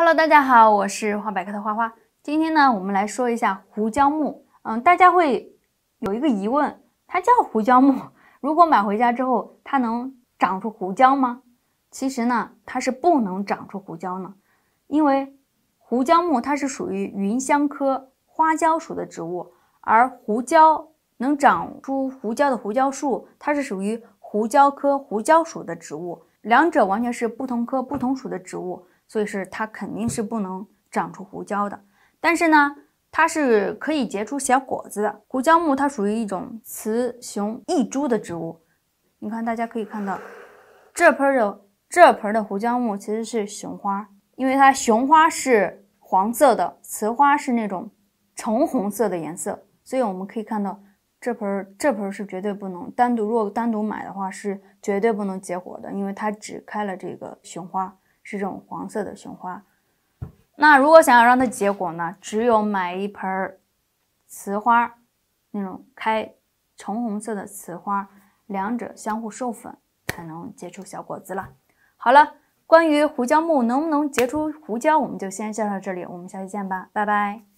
Hello，大家好，我是花百科的花花。今天呢，我们来说一下胡椒木。嗯，大家会有一个疑问，它叫胡椒木，如果买回家之后，它能长出胡椒吗？其实呢，它是不能长出胡椒呢，因为胡椒木它是属于芸香科花椒属的植物，而胡椒能长出胡椒的胡椒树，它是属于胡椒科胡椒属的植物，两者完全是不同科不同属的植物。所以是它肯定是不能长出胡椒的，但是呢，它是可以结出小果子的。胡椒木它属于一种雌雄异株的植物。你看，大家可以看到，这盆的这盆的胡椒木其实是雄花，因为它雄花是黄色的，雌花是那种橙红色的颜色。所以我们可以看到，这盆这盆是绝对不能单独，如果单独买的话是绝对不能结果的，因为它只开了这个雄花。是这种黄色的雄花，那如果想要让它结果呢，只有买一盆儿雌花，那种开橙红色的雌花，两者相互授粉才能结出小果子了。好了，关于胡椒木能不能结出胡椒，我们就先绍到这里，我们下期见吧，拜拜。